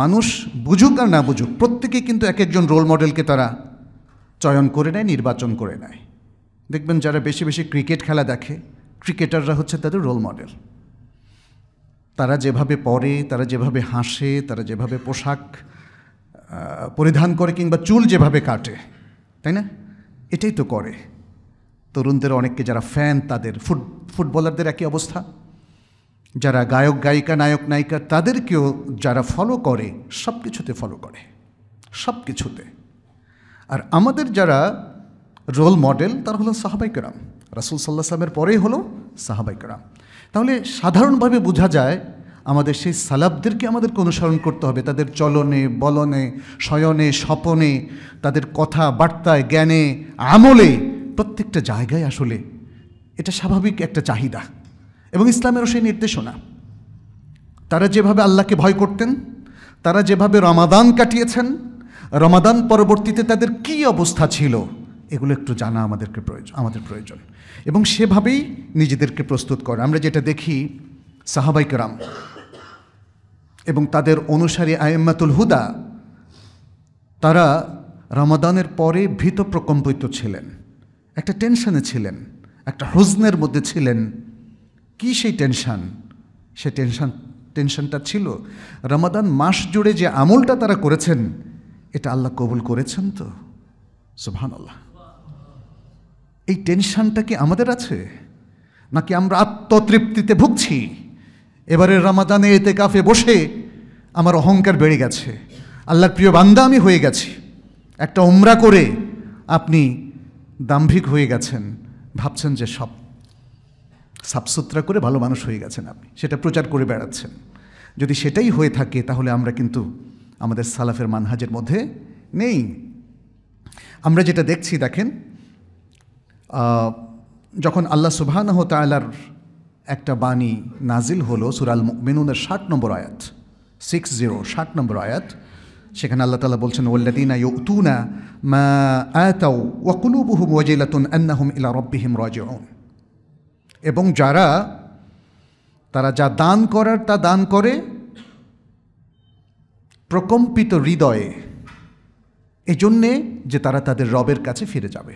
মানুষ বুঝুক আর না বুঝুক প্রত্যেকে কিন্তু এক একজন রোল মডেলকে তারা চয়ন করে নেয় নির্বাচন করে নেয় দেখবেন যারা বেশি বেশি ক্রিকেট খেলা দেখে ক্রিকেটাররা হচ্ছে তাদের রোল মডেল তারা যেভাবে পড়ে তারা যেভাবে হাসে তারা যেভাবে পোশাক পরিধান করে কিংবা চুল যেভাবে কাটে তাই না এটাই তো করে তরুণদের অনেককে যারা ফ্যান তাদের ফুট ফুটবলারদের একই অবস্থা যারা গায়ক গায়িকা নায়ক নায়িকা তাদেরকেও যারা ফলো করে সব কিছুতে ফলো করে সব কিছুতে আর আমাদের যারা রোল মডেল তারা হলো সাহাবাইকরাম রাসুল সাল্লাহ সালামের পরেই হলো সাহাবাইকরাম তাহলে সাধারণভাবে বোঝা যায় আমাদের সেই সালাবদেরকে আমাদেরকে অনুসরণ করতে হবে তাদের চলনে বলনে শয়নে স্বপনে তাদের কথা বার্তায় জ্ঞানে আমলে প্রত্যেকটা জায়গায় আসলে এটা স্বাভাবিক একটা চাহিদা এবং ইসলামেরও সেই নির্দেশনা তারা যেভাবে আল্লাহকে ভয় করতেন তারা যেভাবে রমাদান কাটিয়েছেন রমাদান পরবর্তীতে তাদের কি অবস্থা ছিল এগুলো একটু জানা আমাদেরকে প্রয়োজন আমাদের প্রয়োজন এবং সেভাবেই নিজেদেরকে প্রস্তুত করে আমরা যেটা দেখি সাহাবাই সাহাবাইকরাম এবং তাদের অনুসারী আয়েম্মাতুল হুদা তারা রমাদানের পরে ভীত প্রকম্পিত ছিলেন একটা টেনশনে ছিলেন একটা হুজনের মধ্যে ছিলেন কি সেই টেনশান সে টেনশান টেনশনটা ছিল রমাদান মাস জুড়ে যে আমলটা তারা করেছেন এটা আল্লাহ কবুল করেছেন তো আল্লাহ এই টেনশানটা কি আমাদের আছে নাকি আমরা আত্মতৃপ্তিতে ভুগছি এবারে রামাদানে এতে কাফে বসে আমার অহংকার বেড়ে গেছে আল্লাহর প্রিয় বান্দা আমি হয়ে গেছি একটা উমরা করে আপনি দাম্ভিক হয়ে গেছেন ভাবছেন যে সব সাফসুতরা করে ভালো মানুষ হয়ে গেছেন আপনি সেটা প্রচার করে বেড়াচ্ছেন যদি সেটাই হয়ে থাকে তাহলে আমরা কিন্তু আমাদের সালাফের মানহাজের মধ্যে নেই আমরা যেটা দেখছি দেখেন যখন আল্লাহ সুবাহানহ তালার একটা বাণী নাজিল হলো সুরাল মেনুনের ষাট নম্বর আয়াত সিক্স জিরো ষাট নম্বর আয়াত সেখানে আল্লাহ তালা বলছেন ওল্লাদিনা ইউতুনা মা আতাউ ওয়াকুলুবুহুম ওয়াজিলাতুন আন্নাহুম ইলা রব্বিহিম রাজ এবং যারা তারা যা দান করার তা দান করে প্রকম্পিত হৃদয়ে এজন্যে যে তারা তাদের রবের কাছে ফিরে যাবে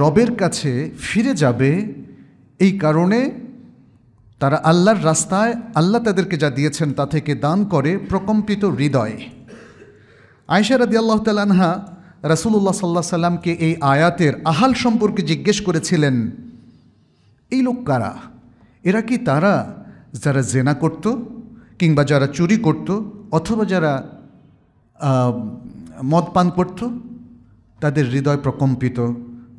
রবের কাছে ফিরে যাবে এই কারণে তারা আল্লাহর রাস্তায় আল্লাহ তাদেরকে যা দিয়েছেন তা থেকে দান করে প্রকম্পিত হৃদয়ে আয়সারাদি আল্লাহ তালহা রাসুল্লাহ সাল্লাহ সাল্লামকে এই আয়াতের আহাল সম্পর্কে জিজ্ঞেস করেছিলেন এই লোক কারা এরা কি তারা যারা জেনা করত কিংবা যারা চুরি করত অথবা যারা মদ পান করত তাদের হৃদয় প্রকম্পিত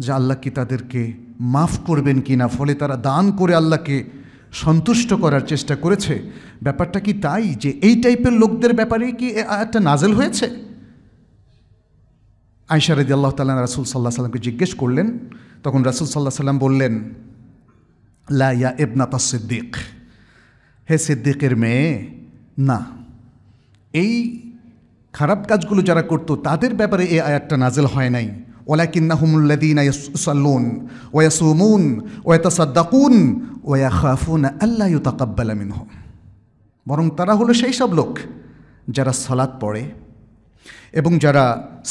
যে আল্লাহ কি তাদেরকে মাফ করবেন কি না ফলে তারা দান করে আল্লাহকে সন্তুষ্ট করার চেষ্টা করেছে ব্যাপারটা কি তাই যে এই টাইপের লোকদের ব্যাপারে কি একটা নাজেল হয়েছে আয়সা রদি আল্লাহ তাল্লাহ রাসুল সাল্লাহ সাল্লামকে জিজ্ঞেস করলেন তখন রাসুল সাল্লাহ সাল্লাম বললেন লা ইয়া এবনাতা সিদ্দিক হে সিদ্দিকের মেয়ে না এই খারাপ কাজগুলো যারা করত তাদের ব্যাপারে এই আয়াতটা নাজেল হয় নাই ওয়া সুমুন ওয়া ওয়াসুমুন ওয়া খাফুন আল্লাহ ইউতাকাব্বালা মিনহুম বরং তারা হলো সেই সব লোক যারা সালাত পড়ে এবং যারা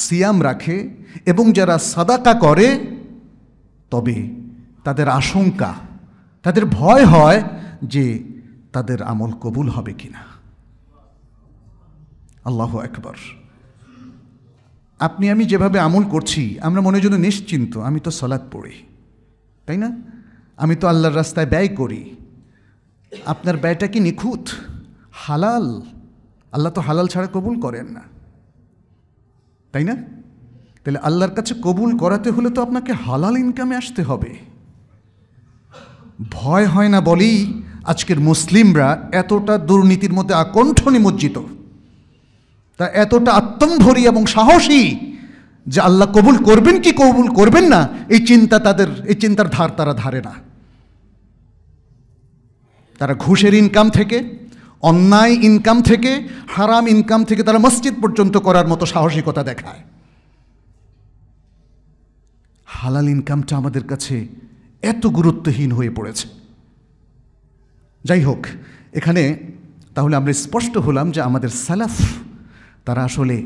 সিয়াম রাখে এবং যারা সাদাকা করে তবে তাদের আশঙ্কা তাদের ভয় হয় যে তাদের আমল কবুল হবে কিনা আল্লাহ একবার আপনি আমি যেভাবে আমল করছি আমরা মনে জন্য নিশ্চিন্ত আমি তো সলাদ পড়ি তাই না আমি তো আল্লাহর রাস্তায় ব্যয় করি আপনার ব্যয়টা কি নিখুঁত হালাল আল্লাহ তো হালাল ছাড়া কবুল করেন না তাই না তাহলে আল্লাহর কাছে কবুল করাতে হলে তো আপনাকে হালাল ইনকামে আসতে হবে ভয় হয় না বলেই আজকের মুসলিমরা এতটা দুর্নীতির মধ্যে আকণ্ঠ নিমজ্জিত তা এতটা আত্মম্ভরী এবং সাহসী যে আল্লাহ কবুল করবেন কি কবুল করবেন না এই চিন্তা তাদের এই চিন্তার ধার তারা ধারে না তারা ঘুষের ইনকাম থেকে অন্যায় ইনকাম থেকে হারাম ইনকাম থেকে তারা মসজিদ পর্যন্ত করার মতো সাহসিকতা দেখায় হালাল ইনকামটা আমাদের কাছে এত গুরুত্বহীন হয়ে পড়েছে যাই হোক এখানে তাহলে আমরা স্পষ্ট হলাম যে আমাদের সালাফ তারা আসলে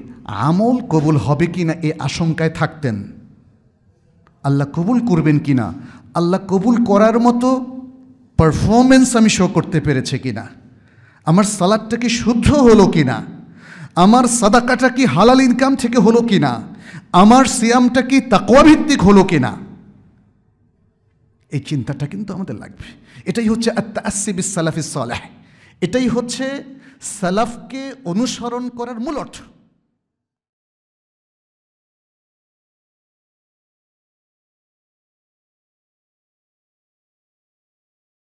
আমল কবুল হবে কি না এ আশঙ্কায় থাকতেন আল্লাহ কবুল করবেন কি না আল্লাহ কবুল করার মতো পারফরমেন্স আমি শো করতে পেরেছে কি না আমার সালাদটা কি শুদ্ধ হলো কি না আমার সাদাকাটা কি হালাল ইনকাম থেকে হলো কি না আমার সিয়ামটা কি তাকোয়াভিত্তিক হলো কি না এই চিন্তাটা কিন্তু আমাদের লাগবে এটাই হচ্ছে আত্মাসিব সালাফি সালাহ এটাই হচ্ছে সালাফকে অনুসরণ করার মূল অর্থ